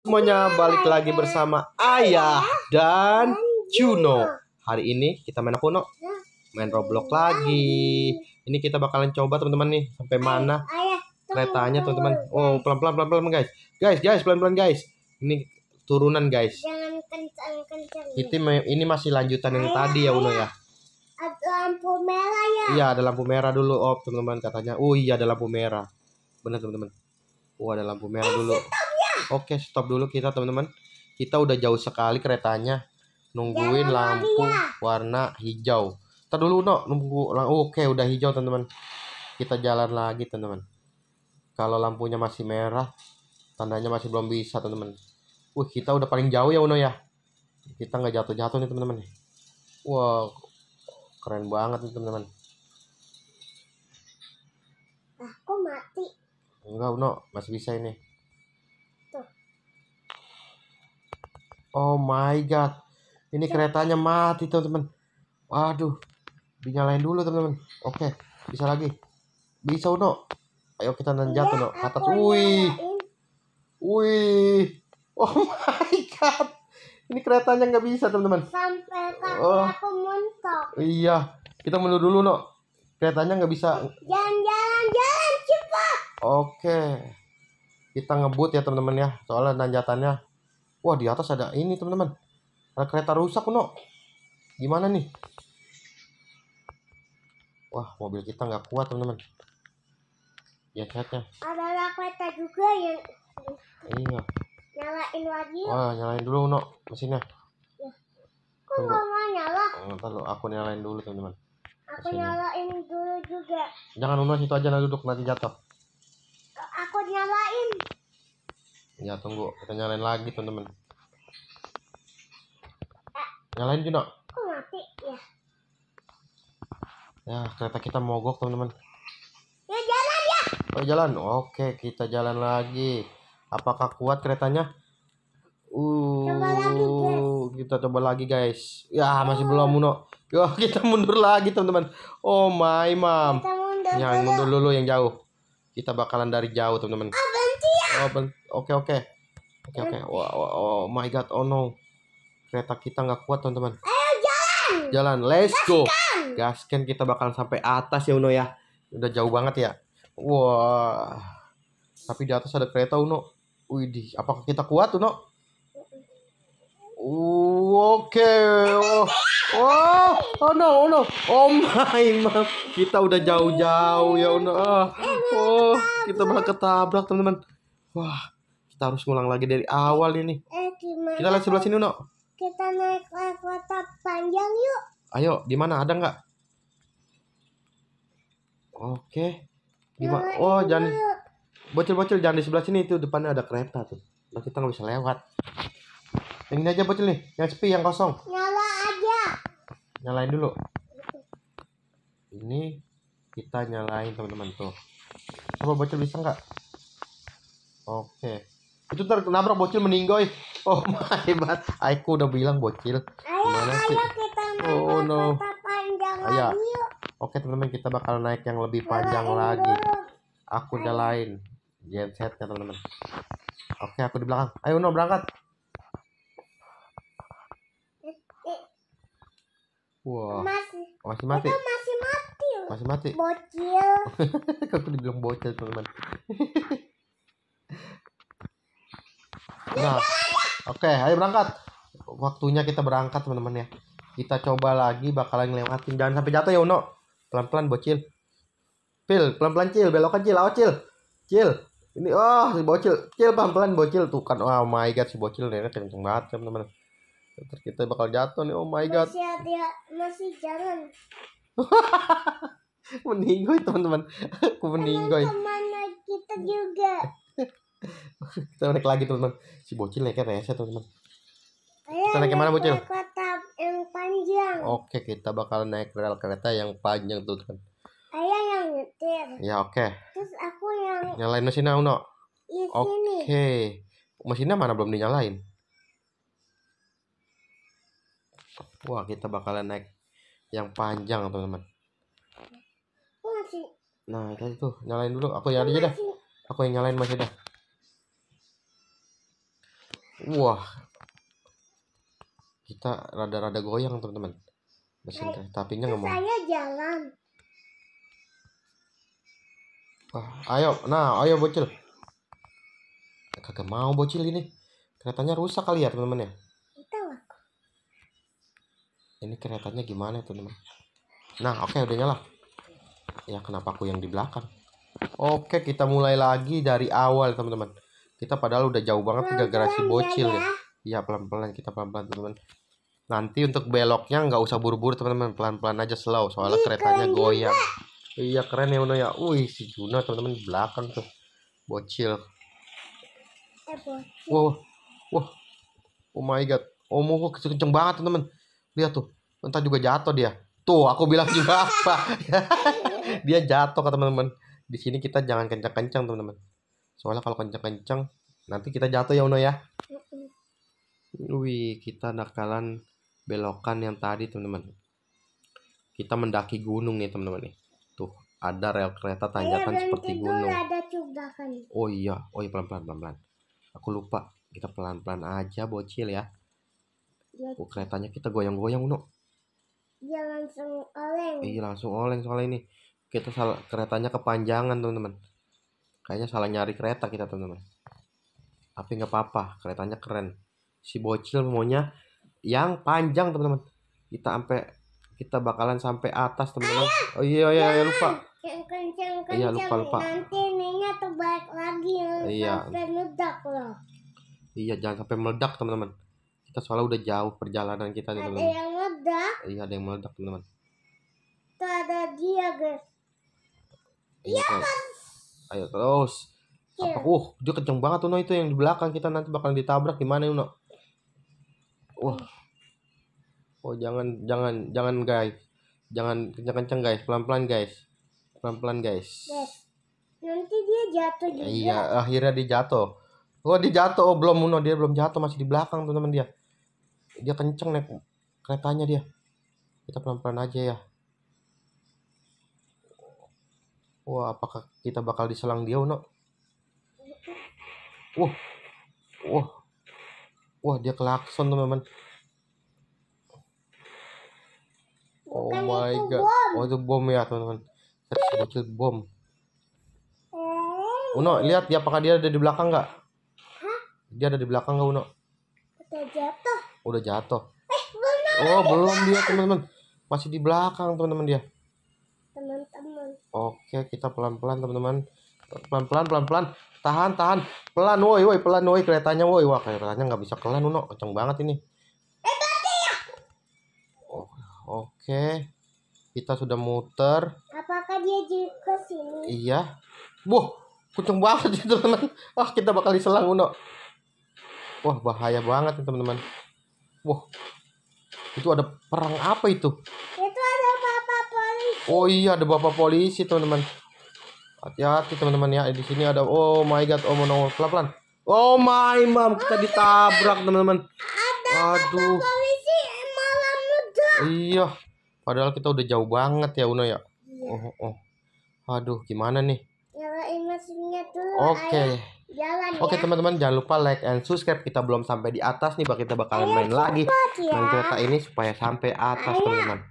semuanya balik lagi bersama Ayah iya. dan iya. Juno. Hari ini kita main apa iya. Main Roblox lagi. Ini kita bakalan coba teman-teman nih sampai mana keretanya teman-teman. Oh pelan-pelan pelan-pelan guys. Guys guys pelan-pelan guys. Ini turunan guys. Itu ini masih lanjutan yang tadi ya Uno ya. Ada lampu merah ya. Iya ada lampu merah dulu oh teman-teman katanya. Oh iya ada lampu merah. Benar teman-teman. Oh ada lampu merah eh, dulu. Oke, stop dulu kita teman-teman. Kita udah jauh sekali keretanya. Nungguin Jangan lampu ya. warna hijau. Kita dulu no, nunggu. Oke, udah hijau teman-teman. Kita jalan lagi teman-teman. Kalau lampunya masih merah, tandanya masih belum bisa teman-teman. Wih, kita udah paling jauh ya Uno ya. Kita nggak jatuh-jatuh nih teman-teman. Wah, wow, keren banget nih teman-teman. Aku mati. Enggak, Uno, masih bisa ini. Oh my god. Ini ya. keretanya mati, teman-teman. Waduh. Dinyalain dulu, teman-teman. Oke, bisa lagi. Bisa Uno. Ayo kita nanjat ya, Uno ke atas. Wih. Wih. Oh my god. Ini keretanya nggak bisa, teman-teman. Sampai oh. aku Iya. Kita mundur dulu, No. Keretanya nggak bisa. Jalan, jalan, jalan cepat. Oke. Kita ngebut ya, teman-teman ya. Soalnya nanjatannya Wah di atas ada ini teman-teman. Ada kereta rusak no. Gimana nih? Wah mobil kita nggak kuat teman-teman. Ya sehatnya. Ada, kereta juga yang. Iya. Nyalain lagi. Wah nyalain dulu no mesinnya. Iya. Kok nggak mau nyala? Eh, ntar lo aku nyalain dulu teman-teman. Aku nyalain dulu juga. Jangan Uno situ aja nanti duduk nanti jatuh. ya tunggu kita nyalain lagi teman-teman nyalain Juno ya. ya kereta kita mogok teman-teman ya jalan ya oh jalan oke kita jalan lagi apakah kuat keretanya uh kita coba lagi guys ya masih oh. belum Uno Yo, ya, kita mundur lagi teman-teman. Oh my mom. Kita mundur yang mundur dulu yang jauh. Kita bakalan dari jauh teman-teman. Ah, oh oke oke oke oke oh my god oh no kereta kita nggak kuat teman-teman jalan jalan let's go gaskan, kita bakalan sampai atas ya Uno ya udah jauh banget ya wah tapi di atas ada kereta Uno Widih, apakah kita kuat Uno Oke. Okay. Oh. oh, oh no, oh no. Oh my, God. Kita udah jauh-jauh ya, Uno. Ah. Eh, oh, kita malah ketabrak, teman-teman. Wah, kita harus ngulang lagi dari awal ini. Eh, Kita lihat sebelah sini, Uno. Kita naik kota panjang yuk. Ayo, di mana ada nggak? Oke. Gimana? Oh, jangan bocil-bocil jangan di sebelah sini itu depannya ada kereta tuh. Nah, kita nggak bisa lewat. Yang ini aja bocil nih, yang sepi, yang kosong. Nyala aja. Nyalain dulu. Ini kita nyalain teman-teman tuh. Coba bocil bisa nggak? Oke. Itu ntar nabrak bocil meninggoy. Oh my hebat. aku udah bilang bocil. Ayo, ayo kita kita oh, no. panjang ayo. lagi yuk. Oke teman-teman kita bakal naik yang lebih panjang Mara lagi. Aku udah lain ya teman-teman. Oke aku di belakang. Ayo no berangkat. Wah. Wow. Masih. Masih mati. Itu masih mati. Masih mati. Bocil. Kok dibilang bocil teman-teman. Nah, oke, okay, ayo berangkat. Waktunya kita berangkat, teman-teman ya. Kita coba lagi bakalan ngelewatin. Jangan sampai jatuh ya, Uno. Pelan-pelan, bocil. Pil, pelan-pelan, cil. Belokan, cil. Awas, cil. Cil. Ini, oh, si bocil. Cil, pelan-pelan, bocil. Tuh kan, oh my God, si bocil. Ini kan, kenceng banget, teman-teman. Kita bakal jatuh nih, oh my God. Masih, hati masih jalan. meninggoy, teman-teman. Aku meninggoy. Teman, teman kita juga. kita naik lagi teman-teman si bocil naiknya reset teman-teman kita naik kemana mana bocil kereta yang panjang oke kita bakal naik rel kereta yang panjang tuh teman ayah yang nyetir ya oke terus aku yang nyalain mesinnya Uno oke mesinnya mana belum dinyalain wah kita bakalan naik yang panjang teman-teman nah itu tuh nyalain dulu aku yang aja dah aku yang nyalain masih dah wah kita rada-rada goyang teman-teman mesin eh, teh tapinya nggak mau saya jalan wah ayo nah ayo bocil kagak mau bocil ini keretanya rusak kali ya teman-teman ya ini keretanya gimana ya, teman-teman nah oke okay, udah nyala ya kenapa aku yang di belakang oke kita mulai lagi dari awal teman-teman kita padahal udah jauh banget gara-gara bocil ya iya pelan-pelan kita pelan-pelan teman-teman nanti untuk beloknya nggak usah buru-buru teman-teman pelan-pelan aja slow soalnya keretanya goyang juga. iya keren ya Uno ya wih si Juno teman-teman belakang tuh bocil wow eh, wow oh my god omu oh, kok kenceng banget teman-teman lihat tuh entah juga jatuh dia tuh aku bilang juga apa dia jatuh ke teman-teman di sini kita jangan kencang-kencang teman-teman soalnya kalau kenceng-kenceng nanti kita jatuh ya Uno ya wih kita nakalan belokan yang tadi teman-teman kita mendaki gunung nih teman-teman nih tuh ada rel kereta tanjakan iya, seperti gunung ada juga kan oh iya oh iya pelan-pelan pelan-pelan aku lupa kita pelan-pelan aja bocil ya oh, keretanya kita goyang-goyang Uno Iya langsung oleng iya langsung oleng soalnya ini kita salah keretanya kepanjangan teman-teman Kayaknya salah nyari kereta kita teman-teman. Tapi nggak apa-apa, keretanya keren. Si bocil maunya yang panjang teman-teman. Kita sampai kita bakalan sampai atas teman-teman. Oh iya iya, iya lupa. Iya lupa lupa. Nanti ininya terbalik lagi ya. Iya. Sampai meledak loh. Iya jangan sampai meledak teman-teman. Kita soalnya udah jauh perjalanan kita teman-teman. Ada yang meledak. Iya ada yang meledak teman-teman. Tuh ada dia guys. Iya. Kan? ayo terus yeah. apa uh dia kenceng banget Uno itu yang di belakang kita nanti bakal ditabrak gimana Uno wah oh jangan jangan jangan guys jangan kenceng kenceng guys pelan pelan guys pelan pelan guys yes. nanti dia jatuh juga iya akhirnya dia jatuh oh dia jatuh oh belum Uno dia belum jatuh masih di belakang teman teman dia dia kenceng naik keretanya dia kita pelan pelan aja ya Wah, apakah kita bakal diselang dia, Uno? Wah. Wah. Wah, dia kelakson, teman-teman. Oh Bukan my god. Bom. Oh, itu bom ya, teman-teman. Bocil bom. Hmm. Uno, lihat dia apakah dia ada di belakang nggak? Dia ada di belakang nggak, Uno? Udah jatuh. Udah jatuh. Eh, belum. Oh, belum dia, teman-teman. Masih di belakang, teman-teman dia. Oke, kita pelan-pelan teman-teman. Pelan-pelan, pelan-pelan. Tahan, tahan. Pelan, woi, woi, pelan, woi keretanya, woi. Wah, keretanya nggak bisa kelan, Uno. Kenceng banget ini. Oh, Oke. Kita sudah muter. Apakah dia ke sini? Iya. Wah, kenceng banget itu teman-teman. Wah, kita bakal diselang, Uno. Wah, bahaya banget teman-teman. Wah. Itu ada perang apa itu? Oh iya ada bapak polisi teman-teman. Hati-hati teman-teman ya di sini ada oh my god oh no pelan-pelan. Oh my mom kita ditabrak teman-teman. Aduh. Polisi malam muda. Iya. Padahal kita udah jauh banget ya Uno ya. Iya. Oh, oh, oh. Aduh gimana nih? Oke. Okay. Jalan Oke ya. teman-teman jangan lupa like and subscribe kita belum sampai di atas nih bak kita bakalan main lagi ya. kereta ini supaya sampai atas teman-teman.